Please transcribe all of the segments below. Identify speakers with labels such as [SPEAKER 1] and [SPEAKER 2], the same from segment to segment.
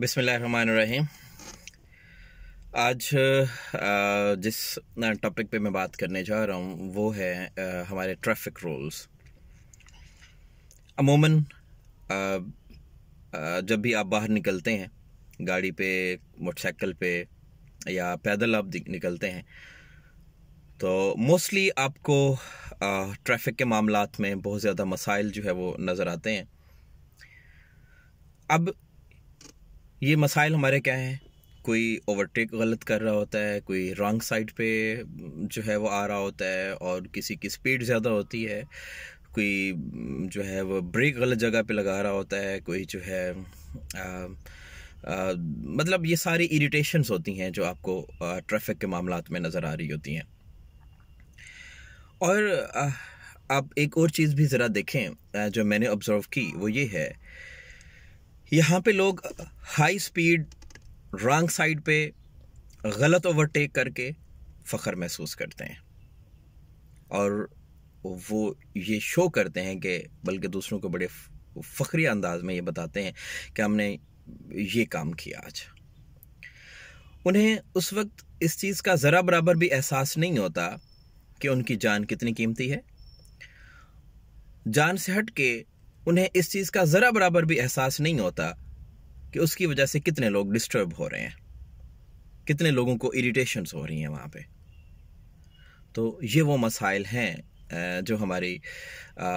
[SPEAKER 1] बिसमीम आज जिस टॉपिक पे मैं बात करने जा रहा हूँ वो है हमारे ट्रैफिक रूल्स अमूमन जब भी आप बाहर निकलते हैं गाड़ी पे मोटरसाइकिल पे या पैदल आप निकलते हैं तो मोस्टली आपको ट्रैफिक के मामलों में बहुत ज़्यादा मसाइल जो है वो नज़र आते हैं अब ये मसाइल हमारे क्या हैं कोई ओवरटेक गलत कर रहा होता है कोई रॉन्ग साइड पे जो है वो आ रहा होता है और किसी की स्पीड ज़्यादा होती है कोई जो है वो ब्रेक गलत जगह पे लगा रहा होता है कोई जो है आ, आ, मतलब ये सारी इरिटेशंस होती हैं जो आपको ट्रैफिक के मामला में नज़र आ रही होती हैं और आ, आप एक और चीज़ भी ज़रा देखें जो मैंने ऑब्ज़र्व की वो ये है यहाँ पे लोग हाई स्पीड रॉन्ग साइड पे गलत ओवरटेक करके फ़ख्र महसूस करते हैं और वो ये शो करते हैं कि बल्कि दूसरों को बड़े फ़ख्री अंदाज में ये बताते हैं कि हमने ये काम किया आज उन्हें उस वक्त इस चीज़ का ज़रा बराबर भी एहसास नहीं होता कि उनकी जान कितनी कीमती है जान से हट के उन्हें इस चीज़ का ज़रा बराबर भी एहसास नहीं होता कि उसकी वजह से कितने लोग डिस्टर्ब हो रहे हैं कितने लोगों को इरिटेशन हो रही हैं वहाँ पे तो ये वो मसाइल हैं जो हमारी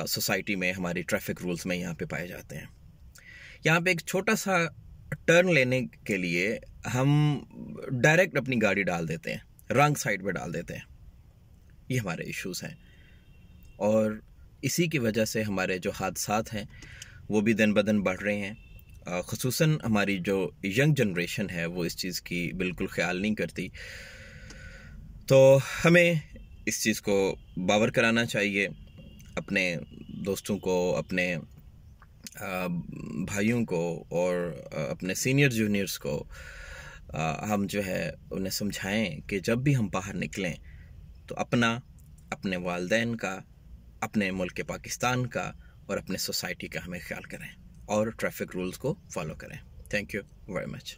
[SPEAKER 1] सोसाइटी में हमारी ट्रैफिक रूल्स में यहाँ पे पाए जाते हैं यहाँ पे एक छोटा सा टर्न लेने के लिए हम डायरेक्ट अपनी गाड़ी डाल देते हैं रंग साइड पे डाल देते हैं ये हमारे इश्यूज हैं और इसी की वजह से हमारे जो हादसा हैं वो भी दिन ब दिन बढ़ रहे हैं खसूस हमारी जो यंग जनरेशन है वो इस चीज़ की बिल्कुल ख्याल नहीं करती तो हमें इस चीज़ को बावर कराना चाहिए अपने दोस्तों को अपने भाइयों को और अपने सीनियर जूनियर्स को हम जो है उन्हें समझाएं कि जब भी हम बाहर निकलें तो अपना अपने वालदेन का अपने मुल्क के पाकिस्तान का और अपने सोसाइटी का हमें ख्याल करें और ट्रैफिक रूल्स को फॉलो करें थैंक यू वेरी मच